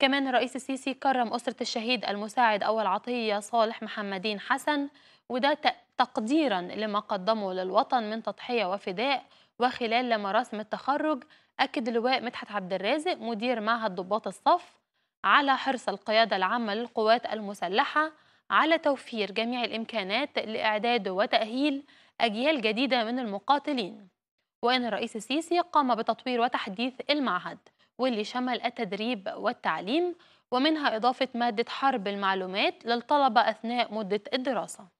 كمان الرئيس السيسي كرم أسرة الشهيد المساعد أول عطية صالح محمدين حسن وده تقديرا لما قدمه للوطن من تضحية وفداء وخلال مراسم التخرج أكد اللواء مدحت عبد الرازق مدير معهد ضباط الصف على حرص القيادة العامة للقوات المسلحة على توفير جميع الإمكانات لإعداد وتأهيل أجيال جديدة من المقاتلين وإن الرئيس السيسي قام بتطوير وتحديث المعهد واللي شمل التدريب والتعليم ومنها إضافة مادة حرب المعلومات للطلبة أثناء مدة الدراسة